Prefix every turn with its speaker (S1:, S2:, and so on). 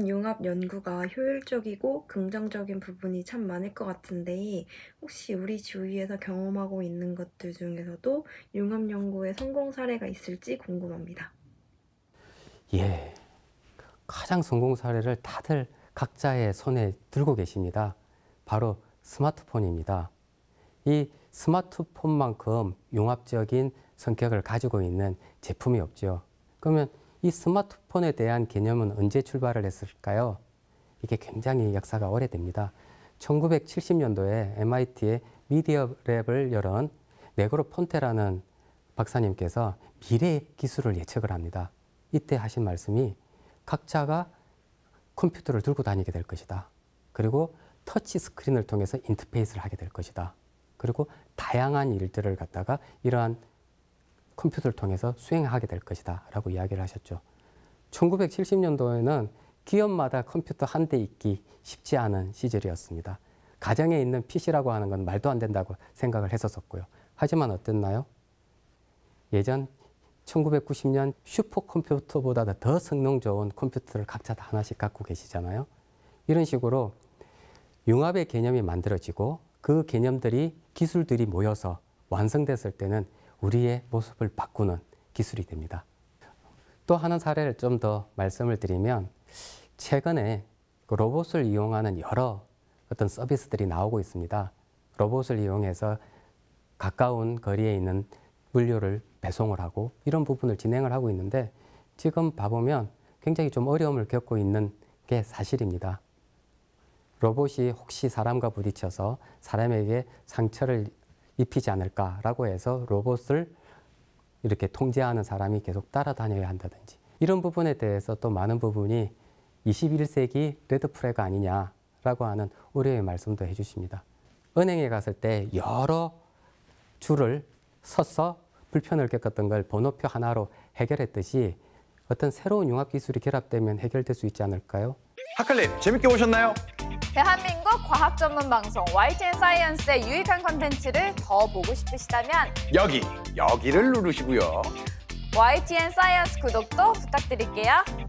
S1: 융합 연구가 효율적이고 긍정적인 부분이 참 많을 것 같은데 혹시 우리 주위에서 경험하고 있는 것들 중에서도 융합 연구의 성공 사례가 있을지 궁금합니다. 예, 가장 성공 사례를 다들 각자의 손에 들고 계십니다. 바로 스마트폰입니다. 이 스마트폰만큼 융합적인 성격을 가지고 있는 제품이 없죠. 그러면 이 스마트폰에 대한 개념은 언제 출발을 했을까요? 이게 굉장히 역사가 오래됩니다. 1970년도에 MIT의 미디어 랩을 열은 네그로 폰테라는 박사님께서 미래 기술을 예측을 합니다. 이때 하신 말씀이 각자가 컴퓨터를 들고 다니게 될 것이다. 그리고 터치 스크린을 통해서 인터페이스를 하게 될 것이다. 그리고 다양한 일들을 갖다가 이러한 컴퓨터를 통해서 수행하게 될 것이다 라고 이야기를 하셨죠. 1970년도에는 기업마다 컴퓨터 한 대 있기 쉽지 않은 시절이었습니다. 가정에 있는 PC라고 하는 건 말도 안 된다고 생각을 했었었고요. 하지만 어땠나요? 예전 1990년 슈퍼컴퓨터보다 더 성능 좋은 컴퓨터를 각자 다 하나씩 갖고 계시잖아요. 이런 식으로 융합의 개념이 만들어지고 그 개념들이 기술들이 모여서 완성됐을 때는 우리의 모습을 바꾸는 기술이 됩니다. 또 하나 사례를 좀 더 말씀을 드리면 최근에 그 로봇을 이용하는 여러 어떤 서비스들이 나오고 있습니다. 로봇을 이용해서 가까운 거리에 있는 물류를 배송을 하고 이런 부분을 진행을 하고 있는데 지금 봐보면 굉장히 좀 어려움을 겪고 있는 게 사실입니다. 로봇이 혹시 사람과 부딪혀서 사람에게 상처를 입히지 않을까라고 해서 로봇을 이렇게 통제하는 사람이 계속 따라다녀야 한다든지 이런 부분에 대해서 또 많은 부분이 21세기 레드프레가 아니냐라고 하는 우려의 말씀도 해주십니다. 은행에 갔을 때 여러 줄을 서서 불편을 겪었던 걸 번호표 하나로 해결했듯이 어떤 새로운 융합 기술이 결합되면 해결될 수 있지 않을까요? 하클립 재밌게 보셨나요? 대한민국 과학 전문 방송 YTN 사이언스의 유익한 컨텐츠를 더 보고 싶으시다면 여기, 여기를 누르시고요. YTN 사이언스 구독도 부탁드릴게요.